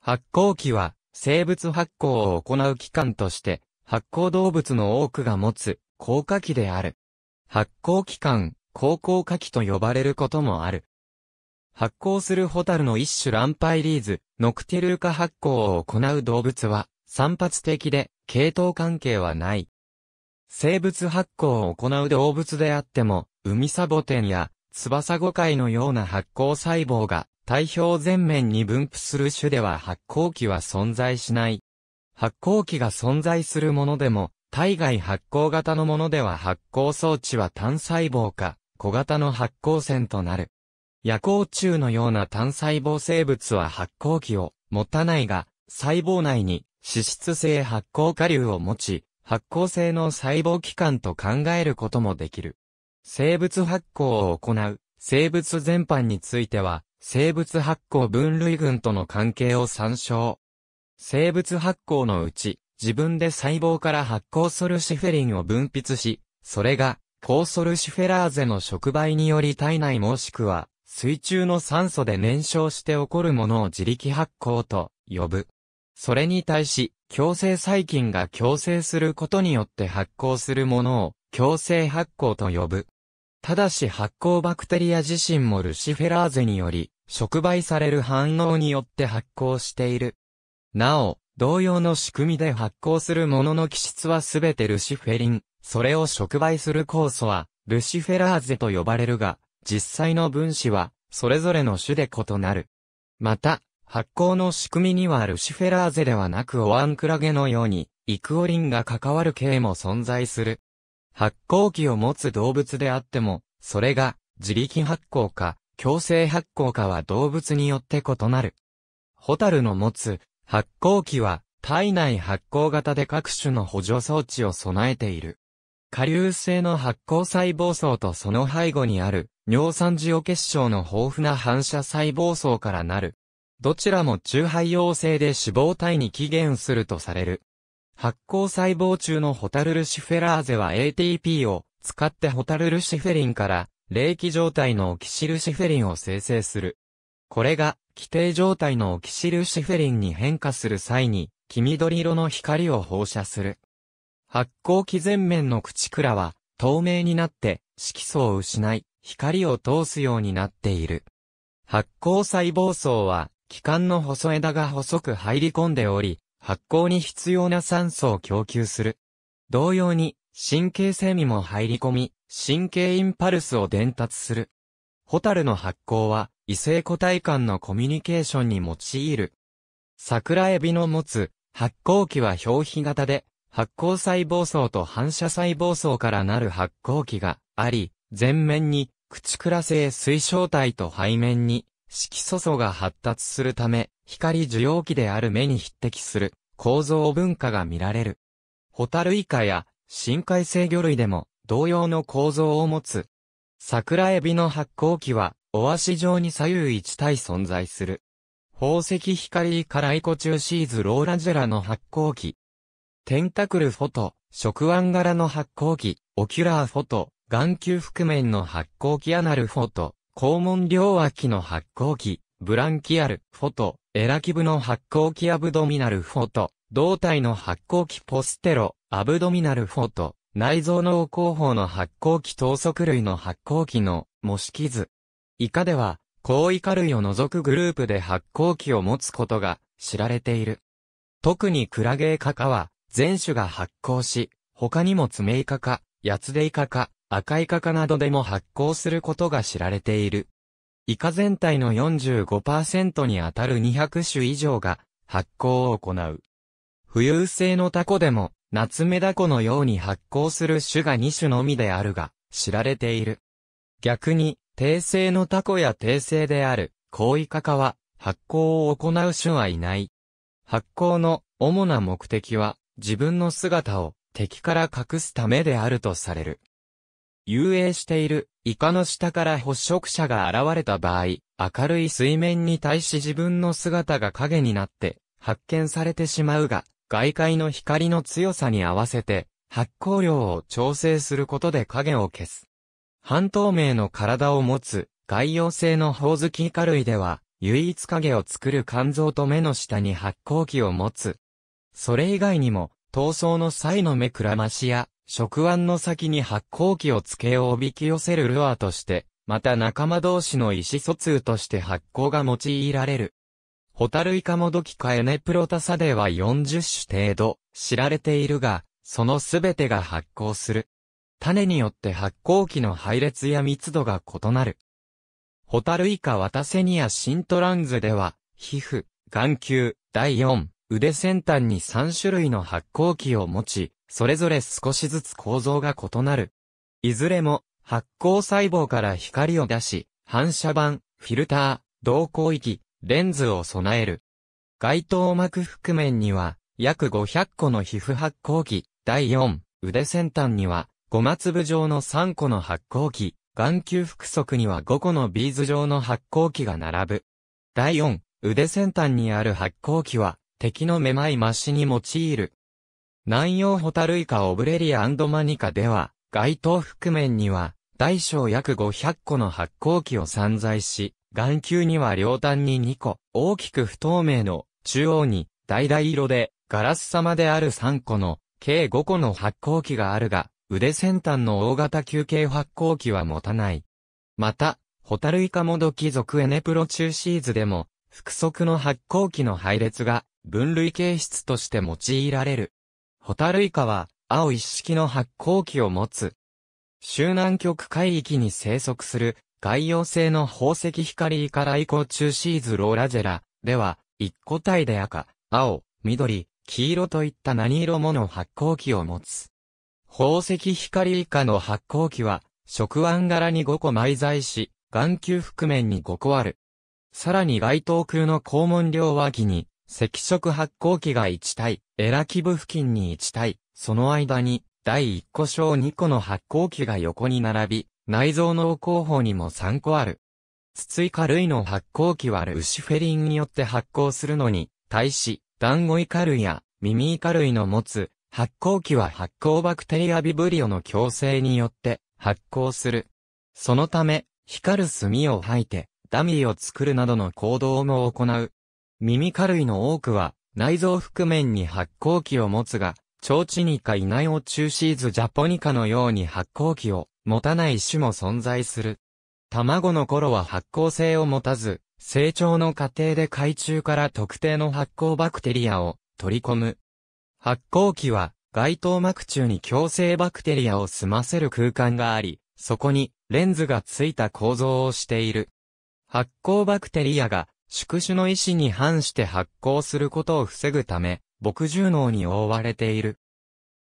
発酵期は、生物発酵を行う期間として、発酵動物の多くが持つ、硬化期である。発酵期間、高校火器と呼ばれることもある。発酵するホタルの一種ランパイリーズ、ノクティルー化発酵を行う動物は、散発的で、系統関係はない。生物発酵を行う動物であっても、ウミサボテンや、翼カイのような発酵細胞が体表全面に分布する種では発光器は存在しない。発光器が存在するものでも、体外発光型のものでは発光装置は単細胞か、小型の発光線となる。夜光虫のような単細胞生物は発光器を持たないが、細胞内に脂質性発光下流を持ち、発光性の細胞器官と考えることもできる。生物発光を行う生物全般については、生物発酵分類群との関係を参照。生物発酵のうち、自分で細胞から発酵ソルシフェリンを分泌し、それが、酵ソルシフェラーゼの触媒により体内もしくは、水中の酸素で燃焼して起こるものを自力発酵と呼ぶ。それに対し、共生細菌が共生することによって発酵するものを共生発酵と呼ぶ。ただし発酵バクテリア自身もルシフェラーゼにより、触媒される反応によって発酵している。なお、同様の仕組みで発酵するものの気質はすべてルシフェリン、それを触媒する酵素は、ルシフェラーゼと呼ばれるが、実際の分子は、それぞれの種で異なる。また、発酵の仕組みにはルシフェラーゼではなくオアンクラゲのように、イクオリンが関わる系も存在する。発酵器を持つ動物であっても、それが自力発酵か強制発酵かは動物によって異なる。ホタルの持つ発酵器は体内発酵型で各種の補助装置を備えている。下流性の発酵細胞層とその背後にある尿酸ジオ結晶の豊富な反射細胞層からなる。どちらも中肺陽性で脂肪体に起源するとされる。発酵細胞中のホタルルシフェラーゼは ATP を使ってホタルルシフェリンから冷気状態のオキシルシフェリンを生成する。これが規定状態のオキシルシフェリンに変化する際に黄緑色の光を放射する。発光器前面の口倉は透明になって色素を失い光を通すようになっている。発光細胞層は気管の細枝が細く入り込んでおり、発酵に必要な酸素を供給する。同様に、神経生味も入り込み、神経インパルスを伝達する。ホタルの発酵は、異性個体間のコミュニケーションに用いる。桜エビの持つ、発酵器は表皮型で、発酵細胞層と反射細胞層からなる発酵器があり、前面に、口倉性水晶体と背面に、色素素が発達するため、光受容器である目に匹敵する構造文化が見られる。ホタルイカや深海生魚類でも同様の構造を持つ。桜エビの発光器は、オアシ状に左右一体存在する。宝石光カライコチューシーズローラジェラの発光器。テンタクルフォト、食腕柄の発光器、オキュラーフォト、眼球覆面の発光器アナルフォト、肛門両脇の発光器、ブランキアル、フォト、エラキブの発光器アブドミナルフォト、胴体の発光器ポステロ、アブドミナルフォト、内臓の横方の発光器等速類の発光器の模式図。以下では、高イカ類を除くグループで発光器を持つことが知られている。特にクラゲイカ科は、全種が発光し、他にも爪イカ科、ヤツデイカ科、赤イカ科などでも発光することが知られている。以下全体の45%にあたる200種以上が発酵を行う。浮遊性のタコでも、夏目ダコのように発酵する種が2種のみであるが、知られている。逆に、低性のタコや低性である、高イカカは、発酵を行う種はいない。発酵の主な目的は、自分の姿を敵から隠すためであるとされる。遊泳しているイカの下から捕食者が現れた場合、明るい水面に対し自分の姿が影になって発見されてしまうが、外界の光の強さに合わせて発光量を調整することで影を消す。半透明の体を持つ外洋性のホオズキイカ類では、唯一影を作る肝臓と目の下に発光器を持つ。それ以外にも、闘争の際の目くらましや、触腕の先に発光器を付けをおびき寄せるルアーとして、また仲間同士の意思疎通として発光が用いられる。ホタルイカモドキカエネプロタサでは40種程度知られているが、そのすべてが発光する。種によって発光器の配列や密度が異なる。ホタルイカワタセニアシントランズでは、皮膚、眼球、第4、腕先端に3種類の発光器を持ち、それぞれ少しずつ構造が異なる。いずれも、発光細胞から光を出し、反射板、フィルター、動光域、レンズを備える。外頭膜覆面には、約500個の皮膚発光器、第4、腕先端には、5粒状の3個の発光器、眼球腹側には5個のビーズ状の発光器が並ぶ。第4、腕先端にある発光器は、敵のめまい増しに用いる、南洋ホタルイカオブレリアマニカでは、街頭覆面には、大小約500個の発光器を散在し、眼球には両端に2個、大きく不透明の、中央に、橙色で、ガラス様である3個の、計5個の発光器があるが、腕先端の大型球形発光器は持たない。また、ホタルイカモドキ属エネプロ中シーズでも、複足の発光器の配列が、分類形質として用いられる。ホタルイカは、青一式の発光器を持つ。周南極海域に生息する、海洋性の宝石光イカライコチューシーズローラジェラ、では、一個体で赤、青、緑、黄色といった何色もの発光器を持つ。宝石光イカの発光器は、食腕柄に5個埋在し、眼球覆面に5個ある。さらに該当空の肛門両脇に、赤色発光器が1体、エラキブ付近に1体、その間に、第1個小2個の発光器が横に並び、内臓脳後方にも3個ある。筒イカ類の発光器はルシフェリンによって発光するのに、対し、団子イカ類やミミイカ類の持つ発光器は発光バクテリアビブリオの強制によって発光する。そのため、光る炭を吐いて、ダミーを作るなどの行動も行う。耳軽類の多くは、内臓覆面に発光器を持つが、腸チニカイナイオチューシーズジャポニカのように発光器を持たない種も存在する。卵の頃は発光性を持たず、成長の過程で海中から特定の発光バクテリアを取り込む。発光器は外頭膜中に強制バクテリアを済ませる空間があり、そこにレンズがついた構造をしている。発光バクテリアが宿主の意思に反して発行することを防ぐため、牧獣脳に覆われている。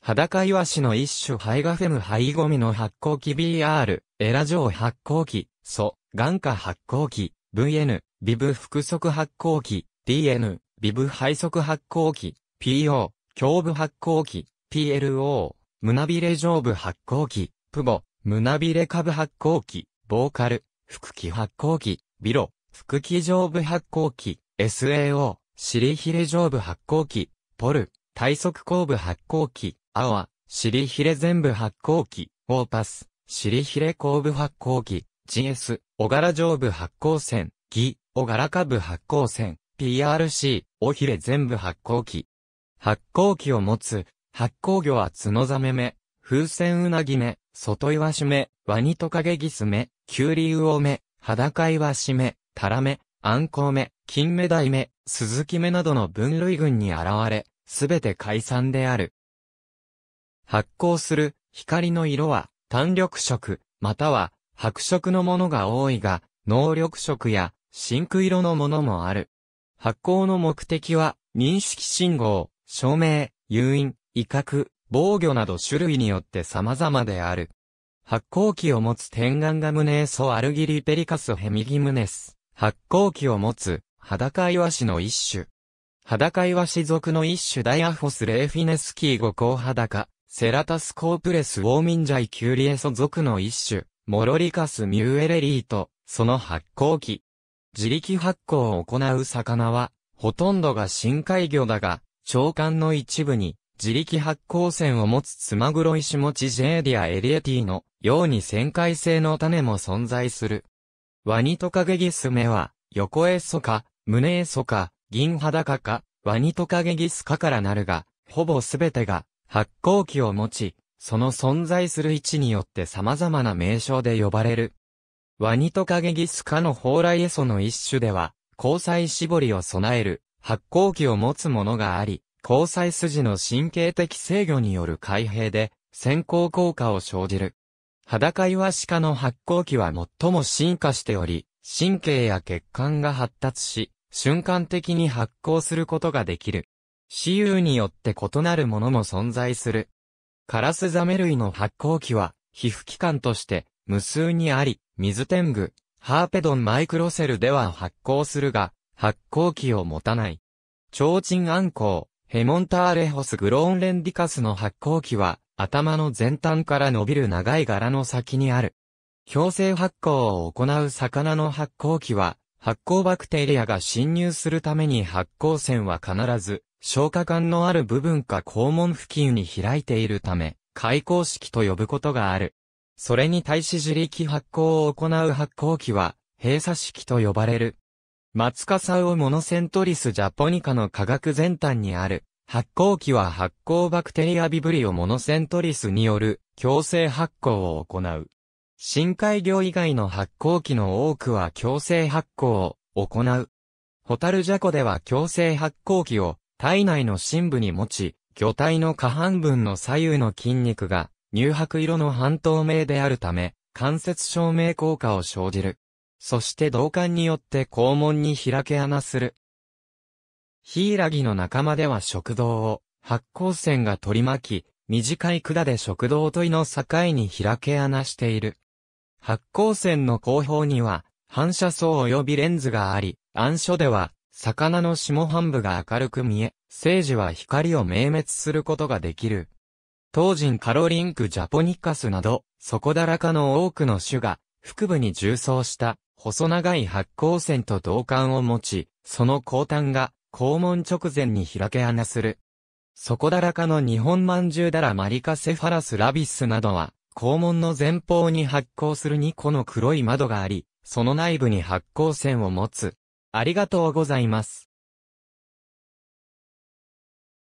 裸イワシの一種ハイガフェムハイゴミの発酵器 BR、エラ状発酵器、ソ、眼下発酵器、VN、ビブ複足発酵器、DN、ビブ肺速発酵器、PO、胸部発酵器、PLO、胸びれ上部発酵器、プボ、胸びれ下部発酵器、ボーカル、腹気発酵器、ビロ、腹気上部発酵器、SAO、尻ひれ上部発酵器、ポル、体側後部発酵器、アワ、尻ひれ全部発酵器、オーパス、尻ひれ後部発酵器、GS、小柄上部発酵線、ギ、小柄下部発酵線、PRC、おひれ全部発酵器。発酵器を持つ、発酵魚は角ザメ目、風船うなぎ目、外イワシ目、ワニトカゲギス目、キュウリウオ目、裸イワシ目、タラメ、アンコウメ、金目鯛目、スズキ目などの分類群に現れ、すべて解散である。発光する光の色は単緑色、または白色のものが多いが、能力色や真空色のものもある。発光の目的は、認識信号、照明、誘引、威嚇、防御など種類によって様々である。発光器を持つ天眼ガムネーソアルギリペリカスヘミギムネス。発光器を持つ、裸イワシの一種。裸イワシ属の一種ダイアフォスレーフィネスキー五甲裸、セラタスコープレスウォーミンジャイキュリエソ属の一種、モロリカスミューエレリーと、その発光器。自力発光を行う魚は、ほとんどが深海魚だが、長官の一部に、自力発光線を持つツマグロイシモチジェーディアエリエティのように旋回性の種も存在する。ワニトカゲギス目は、横へそか、胸へそか、銀裸か、ワニトカゲギスかからなるが、ほぼすべてが発光器を持ち、その存在する位置によって様々な名称で呼ばれる。ワニトカゲギスかの蓬莱エソの一種では、交際絞りを備える発光器を持つものがあり、交際筋の神経的制御による開閉で、先行効果を生じる。裸岩シ科の発光器は最も進化しており、神経や血管が発達し、瞬間的に発光することができる。死有によって異なるものも存在する。カラスザメ類の発光器は、皮膚器官として無数にあり、水天狗、ハーペドンマイクロセルでは発光するが、発光器を持たない。超鎮暗光、ヘモンターレホスグローンレンディカスの発光器は、頭の前端から伸びる長い柄の先にある。強制発酵を行う魚の発酵器は、発酵バクテリアが侵入するために発酵腺は必ず、消化管のある部分か肛門付近に開いているため、開口式と呼ぶことがある。それに対し自力発酵を行う発酵器は、閉鎖式と呼ばれる。マツサウオモノセントリスジャポニカの科学全端にある、発酵器は発酵バクテリアビブリオモノセントリスによる強制発酵を行う。深海魚以外の発酵器の多くは強制発酵を行う。ホタルジャコでは強制発酵器を体内の深部に持ち、魚体の下半分の左右の筋肉が乳白色の半透明であるため、間接照明効果を生じる。そして同感によって肛門に開け穴する。ヒイラギの仲間では食道を、発光線が取り巻き、短い管で食道といの境に開け穴している。発光線の後方には、反射層及びレンズがあり、暗所では、魚の下半部が明るく見え、生児は光を明滅することができる。当人カロリンクジャポニカスなど、底だらかの多くの種が、腹部に重装した、細長い発光線と同感を持ち、その後端が、校門直前に開け穴する。そこだらかの日本饅頭だらマリカセファラスラビスなどは、肛門の前方に発光する2個の黒い窓があり、その内部に発光線を持つ。ありがとうございます。